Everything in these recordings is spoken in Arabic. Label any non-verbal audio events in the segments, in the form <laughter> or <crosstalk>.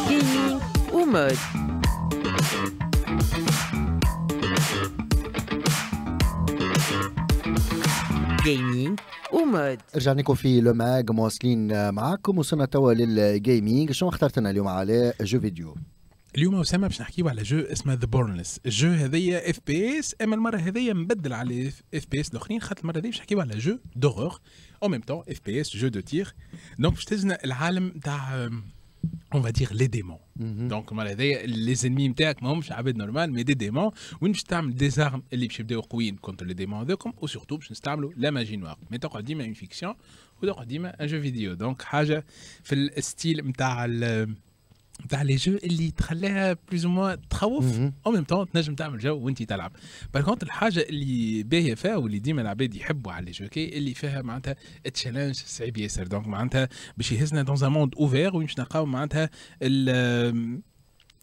Gaming ou mode جيمنج ومود رجعنا لكم في لو ماغ مواصلين معاكم وصلنا توا للجيمنج شنو اخترت لنا اليوم على جو فيديو اليوم اسامه باش نحكيو على جو اسمه ذا بورنلس الجو هذيا اف بي اس اما المره هذيا مبدل على اف بي اس الاخرين خاطر المره هذيا باش نحكيو على جو دوغور او ميم طون اف بي اس جو دو تير دونك باش تهزنا العالم تاع اون فادير لي ديمون دونك المره هذيا لي زنمي نتاعك ماهمش عباد نورمال مي دي ديمون وين باش تعمل دي زارم اللي باش يبداو قويين كونتر لي ديمون هذوكم وسورتو باش نستعملوا لا ماجي نوار مي تقعد ديما اون فيكسيون وتقعد ديما ان جو فيديو دونك حاجه في الستيل نتاع تاع لي جو اللي تخليها بلوز موا تخوف او ميم طون تنجم تعمل جو وانت تلعب باغ كونت الحاجه اللي باهيه فيها واللي ديما العباد يحبوا على لي جو كي اللي فيها معناتها تشالنج صعيب ياسر دونك معناتها باش يهزنا دون ان موند اوفير باش نلقاو معناتها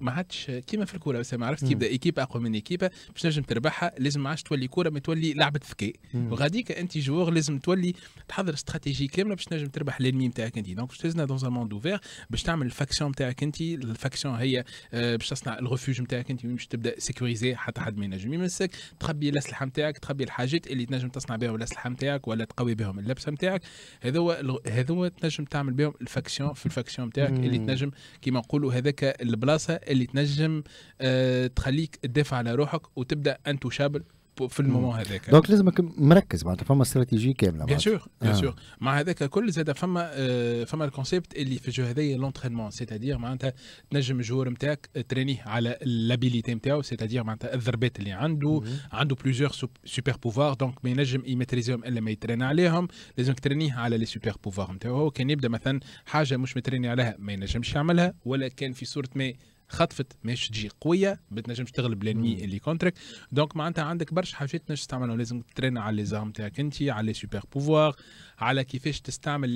ما عادش كيما في الكوره بس ما عرفت كيبدا ايكيب اقوى من ايكيب باش تنجم تربحها لازم ما عادش تولي كوره ما تولي لعبه ذكاء وغاديك انت جوغ لازم تولي تحضر استراتيجي كامله باش تنجم تربح لينمي نتاعك انت دونك باش تهزنا دون موند اوفير باش تعمل الفاكسيون نتاعك انت الفاكسيون هي آه، باش تصنع الغفوج نتاعك انت باش تبدا سيكوريزي حتى حد ما ينجم يمسك تخبي الاسلحه نتاعك تخبي الحاجات اللي تنجم تصنع بهم الاسلحه نتاعك ولا تقوي بهم اللبسه نتاعك هذو هذو تنجم تعمل بهم الفاكسيون في الفاكسيون نتاعك اللي تنجم كيما نقولوا هذاك البلاصه اللي تنجم آه، تخليك تدافع على روحك وتبدا انت وشابل في المومون هذاك دونك لازمك مركز معناتها فما استراتيجيه كامله بيان سور بيان سور مع هذاك كل زاد فما آه، فما الكونسيبت اللي في الجو هذايا لونترينمون سيتادير معناتها تنجم الجور نتاعك ترينيه على الابيليتي نتاعو سيتادير معناتها الضربات اللي عنده عنده بليزيور سوبر بوفوار دونك ما ينجم يمتريزيهم الا ما يترين عليهم لازمك ترينيه على لي سوبر بوفوار نتاعو كان يبدا مثلا حاجه مش متريني عليها ما ينجمش يعملها ولا كان في صوره ما خطفت ماش تجي قويه ما تنجمش تغلب لانمي اللي كونتراك دونك معناتها عندك برشا حاجات تنجم تستعملهم لازم ترين على لي زام تاعك انت على لي سوبر بوفوار على كيفاش تستعمل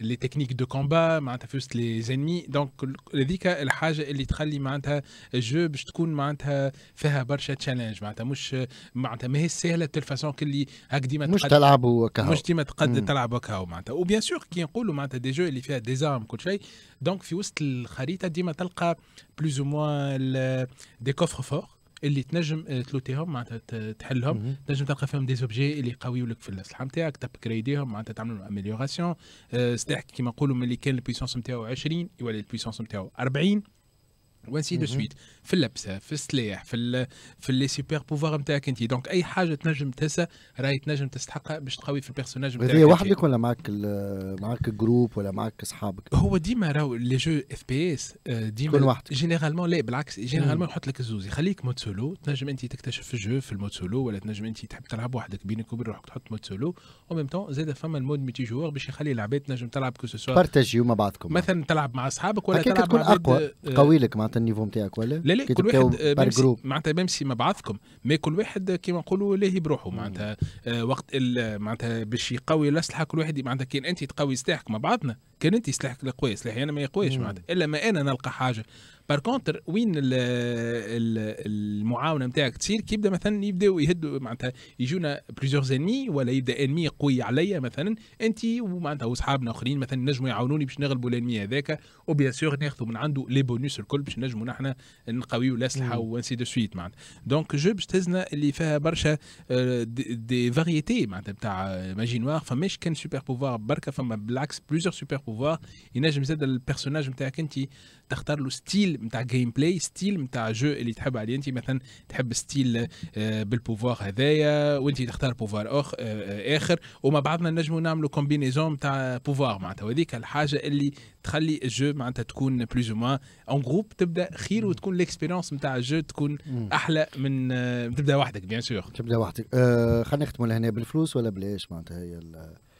لي تكنيك دو كومبا معناتها في وسط لي زينمي دونك هذيك الحاجه اللي تخلي معناتها الجو باش تكون معناتها فيها برشا تشالنج معناتها مش معناتها ماهيش سهله تلفاسون كلي هاك ديما مش تلعب وكاو مش ديما تقد تلعب وكاو معناتها وبيان سور كي نقولوا معناتها دي جو اللي فيها ديزام كل شيء دونك في وسط الخريطه ديما تلقى بلو بلوز او موان دي كوفر فور اللي تنجم تلوتيهم معناتها تحلهم تنجم تلقى فيهم دي زوبجي اللي يقويو لك في الاسلحه نتاعك تابكريديهم معناتها تعمل لهم اميليوراسيون سلاحك كيما نقولوا ملي كان البويسونس نتاعو 20 يولي البويسونس نتاعو 40 وانسي دو سويت في اللبسه في السلاح في الـ في لي سوبر بوفوار نتاعك انت دونك اي حاجه تنجم تهسا راهي تنجم تستحقها باش تقوي في البيرسوناج نتاعك هي وحدك ولا معاك معاك جروب ولا معاك اصحابك هو ديما راهو لي جو اف بي اس ديما جينيرالمون لا بالعكس جينيرالمون يحط لك الزوز يخليك مود سولو تنجم انت تكتشف في الجو في المود سولو ولا تنجم انت تحب تلعب وحدك بينك وبين روحك تحط مود سولو او ميم تون زاد فما المود ميتي جوار باش يخلي العباد تنجم تلعب كو سوسوا بارتاجيو مع بعضكم مثلا تلعب مع اصحابك ولا تلعب مع اقوى آه، قوي لك معناتها النيفو نتاعك ولا لا لا آه، كل واحد بار آه، جروب معناتها ما بعثكم ما كل واحد كيما نقولوا لاهي بروحه معناتها آه، وقت معناتها باش يقوي الاسلحه كل واحد معناتها كان انت تقوي سلاحك مع بعضنا كان انت سلاحك القوي سلاحي انا ما يقويش معناتها الا ما انا نلقى حاجه بار كونتر وين المعاونه نتاعك تصير كي يبدا مثلا يبداو يهدوا معناتها يجونا بليزيور انمي ولا يبدا انمي قوي عليا مثلا انت ومعناتها واصحابنا اخرين مثلا نجموا يعاونوني باش نغلبوا الانمي هذاك وبيان سور ناخذوا من عنده لي بونوس الكل باش نجموا نحن نقويوا الاسلحه وانسي دو سويت معناتها دونك جو باش تهزنا اللي فيها برشا دي فاريتي معناتها نتاع ماجي نوار فماش كان سوبر بوفوار بركه فما بالعكس بليزيور سوبر بوفوار ينجم زاد البيرسوناج نتاعك انت تختار له ستيل نتاع جيم بلاي ستيل نتاع جو اللي تحب عليه انت مثلا تحب ستيل آه، بالبوفوار هذايا وانت تختار بوفوار أخ آه، آه، اخر وما بعضنا نجموا نعملوا كومبينيزون نتاع بوفوار معناتها وهذيك الحاجه اللي تخلي الجو معناتها تكون بلوز اون جروب تبدا خير وتكون ليكسبيرونس نتاع الجو تكون احلى من تبدا وحدك بيان سور تبدا وحدك أه خلينا نختموا لهنا بالفلوس ولا بلاش معناتها هي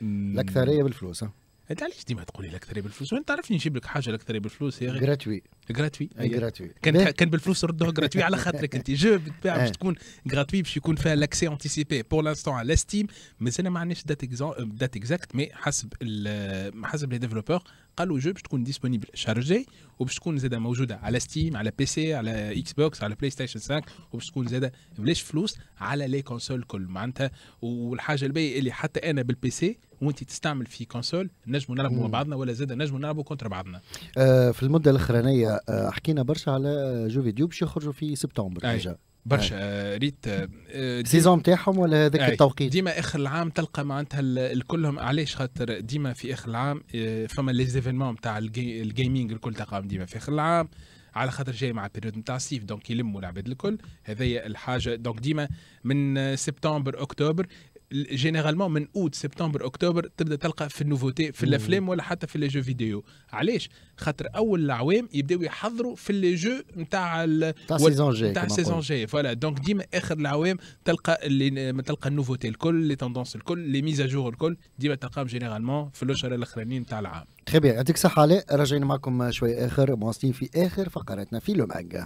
الاكثريه بالفلوس ها انت علاش ديما تقولي لك ثري بالفلوس وين تعرفني نجيب لك حاجه لك ثري بالفلوس يا اخي جراتوي جراتوي جراتوي كان كان بالفلوس ردوها جراتوي <laughs> على خاطرك انت جو تباع باش eh. تكون جراتوي باش يكون فيها لاكسي انتيسيبي بور لانستون على ستيم مازال ما عندناش دات دات اكزاكت مي حسب حسب لي ديفلوبور قالوا جو باش تكون ديسبونيبل الشهر الجاي وباش تكون زاده موجوده على ستيم على بي سي على اكس بوكس على بلاي ستيشن 5 وباش تكون زاده بلاش فلوس على لي كونسول كل معناتها والحاجه الباهيه اللي حتى انا بالبي سي وانت تستعمل في كونسول نجموا نلعبوا مع بعضنا ولا زاد نجموا نلعبوا كونتر بعضنا آه في المده الاخرانيه آه حكينا برشا على جو فيديو باش يخرجوا في سبتمبر ديجا برشا آه. ريت آه, آه، سيزون تاعهم ولا هذاك التوقيت ديما اخر العام تلقى معناتها الكلهم علاش خاطر ديما في اخر العام آه، فما ليزيفينمون تاع الجيمنج الكل تلقاهم ديما في اخر العام على خاطر جاي مع بيريود نتاع الصيف دونك يلموا العباد الكل هذايا الحاجه دونك ديما من سبتمبر اكتوبر جينيرالمون من اوت سبتمبر اكتوبر تبدا تلقى في النوفوتي في الافلام ولا حتى في لي جو فيديو علاش خاطر اول العوام يبداو يحضروا في لي جو نتاع تاع سيزون جي نتاع سيزون جي فوالا دونك ديما اخر العوام تلقى اللي ما تلقى النوفوتي الكل لي توندونس الكل لي ميزاجور الكل ديما تلقاهم جينيرالمون في الاشهر الاخرانيين نتاع العام تخي بيان يعطيك الصحة علاء رجعنا معكم شويه آخر مواصلين في آخر فقراتنا في لو